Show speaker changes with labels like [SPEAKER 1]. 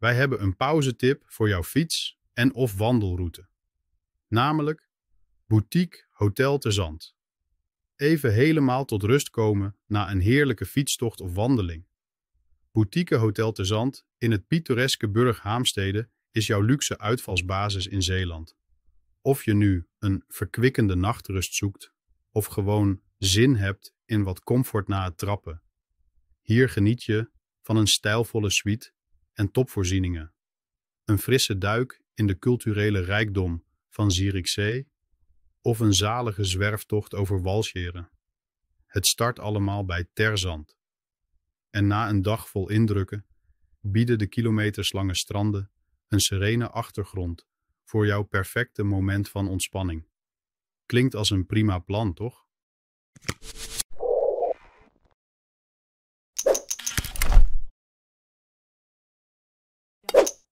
[SPEAKER 1] Wij hebben een pauzetip voor jouw fiets en of wandelroute. Namelijk Boutique Hotel Te Zand. Even helemaal tot rust komen na een heerlijke fietstocht of wandeling. Boutique Hotel Te Zand in het pittoreske Burg Haamstede is jouw luxe uitvalsbasis in Zeeland. Of je nu een verkwikkende nachtrust zoekt of gewoon zin hebt in wat comfort na het trappen. Hier geniet je van een stijlvolle suite en topvoorzieningen. Een frisse duik in de culturele rijkdom van Zierikzee of een zalige zwerftocht over Walscheren. Het start allemaal bij Terzand. En na een dag vol indrukken bieden de kilometerslange stranden een serene achtergrond voor jouw perfecte moment van ontspanning. Klinkt als een prima plan, toch?